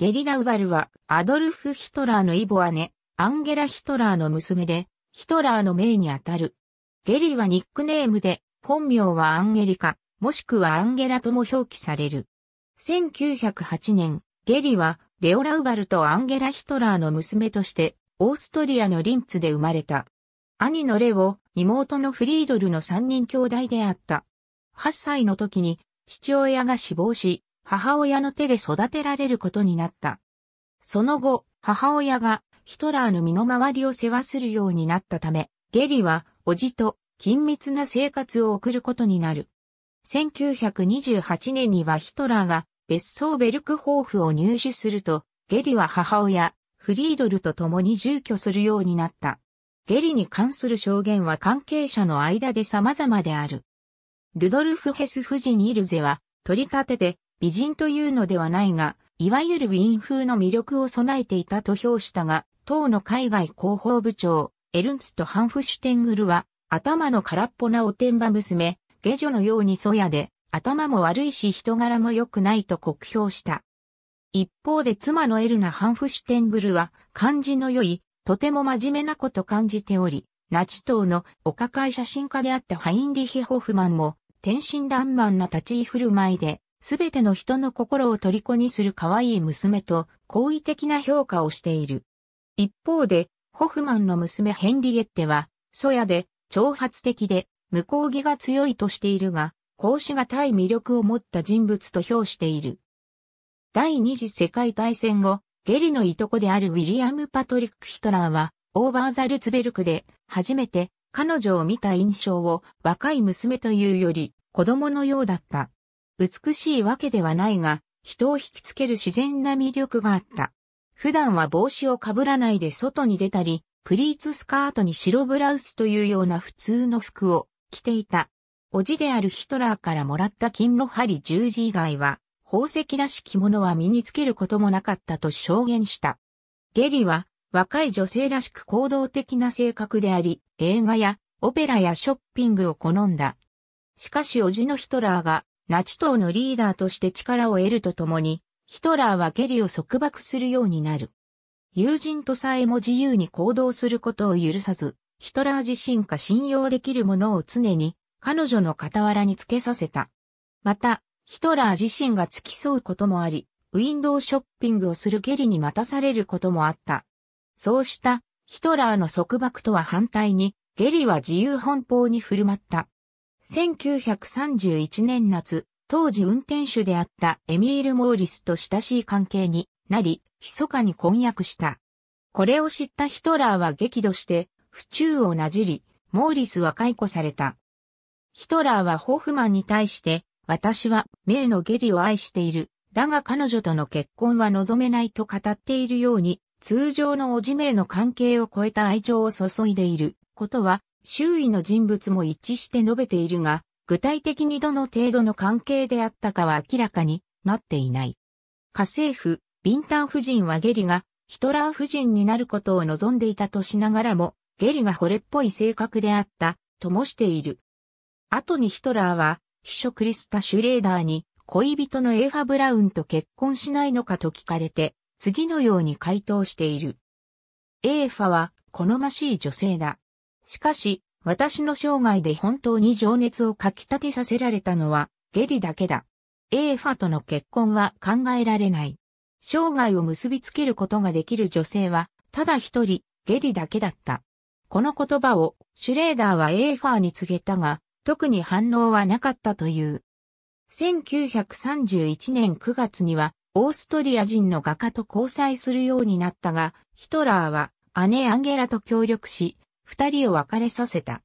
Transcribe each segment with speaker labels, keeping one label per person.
Speaker 1: ゲリラ・ウバルは、アドルフ・ヒトラーのイボ姉、アンゲラ・ヒトラーの娘で、ヒトラーの命にあたる。ゲリはニックネームで、本名はアンゲリカ、もしくはアンゲラとも表記される。1908年、ゲリは、レオラ・ウバルとアンゲラ・ヒトラーの娘として、オーストリアのリンツで生まれた。兄のレオ、妹のフリードルの三人兄弟であった。8歳の時に、父親が死亡し、母親の手で育てられることになった。その後、母親がヒトラーの身の回りを世話するようになったため、ゲリは、おじと緊密な生活を送ることになる。1928年にはヒトラーが別荘ベルクホーフを入手すると、ゲリは母親、フリードルと共に住居するようになった。ゲリに関する証言は関係者の間で様々である。ルドルフ・ヘス・フジ・ニルゼは、取り立てて、美人というのではないが、いわゆるウィーン風の魅力を備えていたと評したが、当の海外広報部長、エルンスト・ハンフシュテングルは、頭の空っぽなおてんば娘、下女のようにそやで、頭も悪いし人柄も良くないと酷評した。一方で妻のエルナ・ハンフシュテングルは、感じの良い、とても真面目なこと感じており、ナチ党のお抱え写真家であったハインリヒ・ホフマンも、天真爛漫な立ち居振る舞いで、すべての人の心を虜にする可愛い娘と好意的な評価をしている。一方で、ホフマンの娘ヘンリエッテは、ソヤで、挑発的で、向こう義が強いとしているが、孔子が対魅力を持った人物と評している。第二次世界大戦後、ゲリのいとこであるウィリアム・パトリック・ヒトラーは、オーバーザ・ルツベルクで、初めて、彼女を見た印象を、若い娘というより、子供のようだった。美しいわけではないが、人を引きつける自然な魅力があった。普段は帽子をかぶらないで外に出たり、プリーツスカートに白ブラウスというような普通の服を着ていた。おじであるヒトラーからもらった金の針十字以外は、宝石らしきものは身につけることもなかったと証言した。ゲリは若い女性らしく行動的な性格であり、映画やオペラやショッピングを好んだ。しかしおじのヒトラーがナチ党のリーダーとして力を得るとともに、ヒトラーはゲリを束縛するようになる。友人とさえも自由に行動することを許さず、ヒトラー自身が信用できるものを常に彼女の傍らにつけさせた。また、ヒトラー自身が付き添うこともあり、ウィンドウショッピングをするゲリに待たされることもあった。そうしたヒトラーの束縛とは反対に、ゲリは自由奔放に振る舞った。1931年夏、当時運転手であったエミール・モーリスと親しい関係になり、密かに婚約した。これを知ったヒトラーは激怒して、不中をなじり、モーリスは解雇された。ヒトラーはホフマンに対して、私は名の下痢を愛している。だが彼女との結婚は望めないと語っているように、通常のおじめの関係を超えた愛情を注いでいることは周囲の人物も一致して述べているが、具体的にどの程度の関係であったかは明らかになっていない。家政婦、ビンター夫人はゲリがヒトラー夫人になることを望んでいたとしながらも、ゲリが惚れっぽい性格であった、ともしている。後にヒトラーは、秘書クリスタ・シュレーダーに、恋人のエーファ・ブラウンと結婚しないのかと聞かれて、次のように回答している。エーファは、好ましい女性だ。しかし、私の生涯で本当に情熱をかき立てさせられたのは、ゲリだけだ。エーファとの結婚は考えられない。生涯を結びつけることができる女性は、ただ一人、ゲリだけだった。この言葉を、シュレーダーはエーファーに告げたが、特に反応はなかったという。1931年9月には、オーストリア人の画家と交際するようになったが、ヒトラーは姉アンゲラと協力し、二人を別れさせた。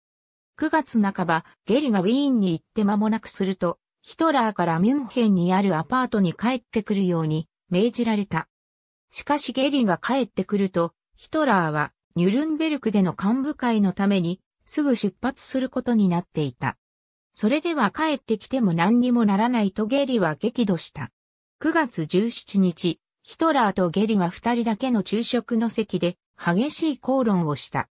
Speaker 1: 9月半ば、ゲリがウィーンに行って間もなくすると、ヒトラーからミュンヘンにあるアパートに帰ってくるように命じられた。しかしゲリが帰ってくると、ヒトラーはニュルンベルクでの幹部会のためにすぐ出発することになっていた。それでは帰ってきても何にもならないとゲリは激怒した。9月17日、ヒトラーとゲリは二人だけの昼食の席で激しい口論をした。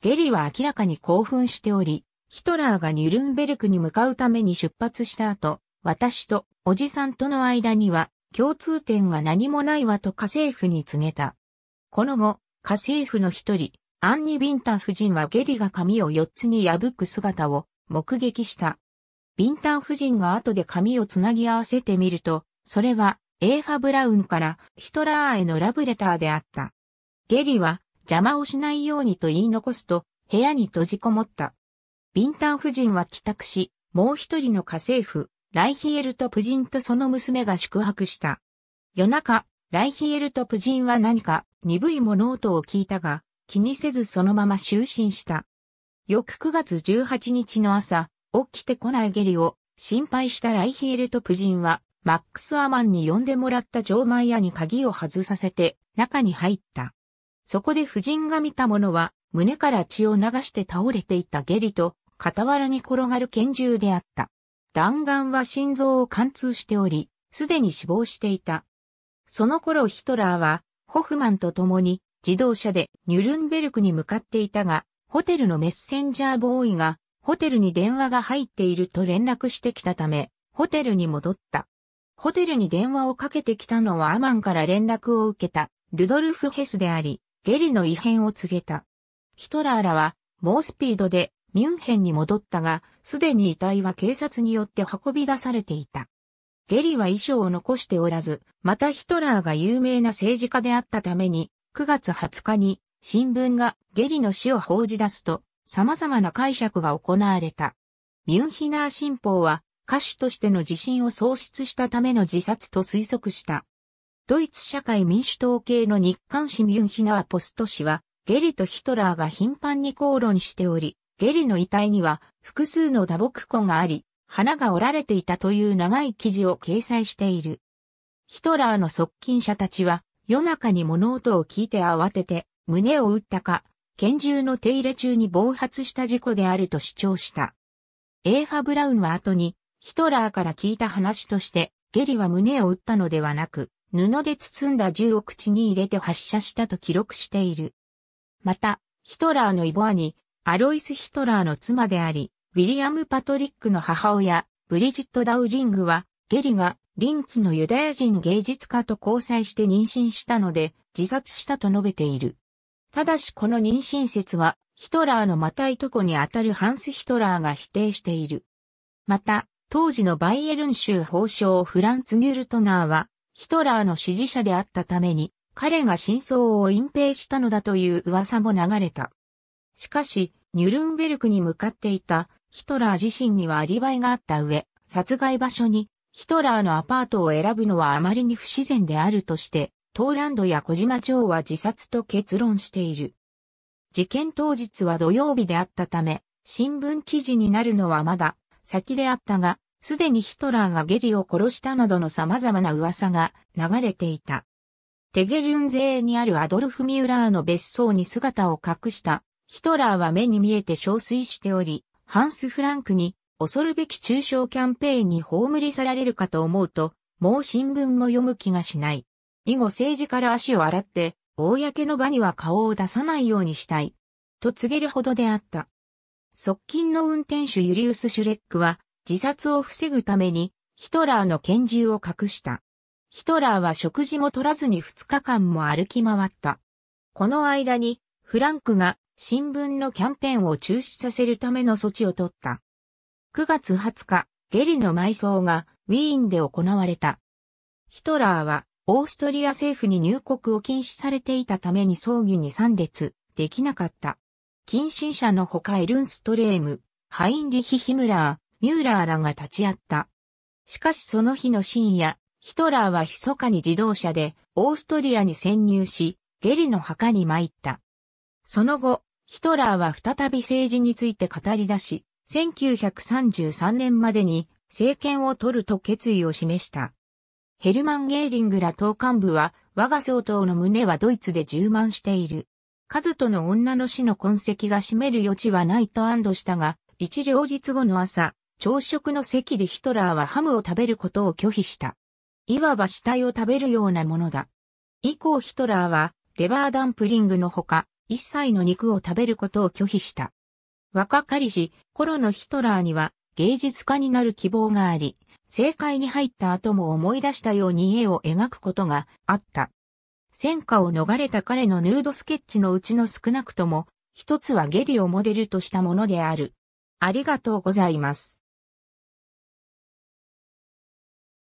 Speaker 1: ゲリは明らかに興奮しており、ヒトラーがニュルンベルクに向かうために出発した後、私とおじさんとの間には共通点が何もないわと家政婦に告げた。この後、家政婦の一人、アンニ・ビンタ夫人はゲリが髪を四つに破く姿を目撃した。ビンタ夫人が後で髪をつなぎ合わせてみると、それはエーファ・ブラウンからヒトラーへのラブレターであった。ゲリは邪魔をしないようにと言い残すと、部屋に閉じこもった。ビンタン夫人は帰宅し、もう一人の家政婦、ライヒエルとプ人とその娘が宿泊した。夜中、ライヒエルとプ人は何か鈍い物音を聞いたが、気にせずそのまま就寝した。翌9月18日の朝、起きてこない下痢を心配したライヒエルとプ人は、マックス・アマンに呼んでもらった錠前屋に鍵を外させて、中に入った。そこで夫人が見たものは、胸から血を流して倒れていた下痢と、傍らに転がる拳銃であった。弾丸は心臓を貫通しており、すでに死亡していた。その頃ヒトラーは、ホフマンと共に自動車でニュルンベルクに向かっていたが、ホテルのメッセンジャーボーイが、ホテルに電話が入っていると連絡してきたため、ホテルに戻った。ホテルに電話をかけてきたのはアマンから連絡を受けた、ルドルフ・ヘスであり、下リの異変を告げた。ヒトラーらは猛スピードでミュンヘンに戻ったが、すでに遺体は警察によって運び出されていた。ゲリは遺書を残しておらず、またヒトラーが有名な政治家であったために、9月20日に新聞がゲリの死を報じ出すと、様々な解釈が行われた。ミュンヒナー新報は、歌手としての自信を喪失したための自殺と推測した。ドイツ社会民主党系の日刊紙ミュンヒナーポスト紙は、ゲリとヒトラーが頻繁に口論しており、ゲリの遺体には複数の打撲痕があり、花が折られていたという長い記事を掲載している。ヒトラーの側近者たちは夜中に物音を聞いて慌てて胸を打ったか、拳銃の手入れ中に暴発した事故であると主張した。エーファ・ブラウンは後にヒトラーから聞いた話としてゲリは胸を打ったのではなく、布で包んだ銃を口に入れて発射したと記録している。また、ヒトラーのイボアニ、アロイス・ヒトラーの妻であり、ウィリアム・パトリックの母親、ブリジット・ダウリングは、ゲリが、リンツのユダヤ人芸術家と交際して妊娠したので、自殺したと述べている。ただしこの妊娠説は、ヒトラーのまたいとこにあたるハンス・ヒトラーが否定している。また、当時のバイエルン州法相フランツ・ニュルトナーは、ヒトラーの支持者であったために、彼が真相を隠蔽したのだという噂も流れた。しかし、ニュルンベルクに向かっていたヒトラー自身にはアリバイがあった上、殺害場所にヒトラーのアパートを選ぶのはあまりに不自然であるとして、トーランドや小島町は自殺と結論している。事件当日は土曜日であったため、新聞記事になるのはまだ先であったが、すでにヒトラーがゲリを殺したなどの様々な噂が流れていた。テゲルンゼーにあるアドルフ・ミューラーの別荘に姿を隠したヒトラーは目に見えて憔悴しており、ハンス・フランクに恐るべき中傷キャンペーンに葬り去られるかと思うと、もう新聞も読む気がしない。以後政治から足を洗って、公の場には顔を出さないようにしたい。と告げるほどであった。側近の運転手ユリウス・シュレックは、自殺を防ぐためにヒトラーの拳銃を隠した。ヒトラーは食事も取らずに2日間も歩き回った。この間にフランクが新聞のキャンペーンを中止させるための措置を取った。9月20日、ゲリの埋葬がウィーンで行われた。ヒトラーはオーストリア政府に入国を禁止されていたために葬儀に参列できなかった。近親者のほかエルンストレーム、ハインリヒ・ヒムラー、ミューラーらが立ち会った。しかしその日の深夜、ヒトラーは密かに自動車でオーストリアに潜入し、ゲリの墓に参った。その後、ヒトラーは再び政治について語り出し、1933年までに政権を取ると決意を示した。ヘルマン・ゲーリングら党幹部は、我が総統の胸はドイツで充満している。カズとの女の死の痕跡が占める余地はないと安堵したが、一両日後の朝、朝食の席でヒトラーはハムを食べることを拒否した。いわば死体を食べるようなものだ。以降ヒトラーは、レバーダンプリングのほか、一切の肉を食べることを拒否した。若かりし、頃のヒトラーには、芸術家になる希望があり、政界に入った後も思い出したように絵を描くことがあった。戦火を逃れた彼のヌードスケッチのうちの少なくとも、一つはゲリをモデルとしたものである。ありがとうございます。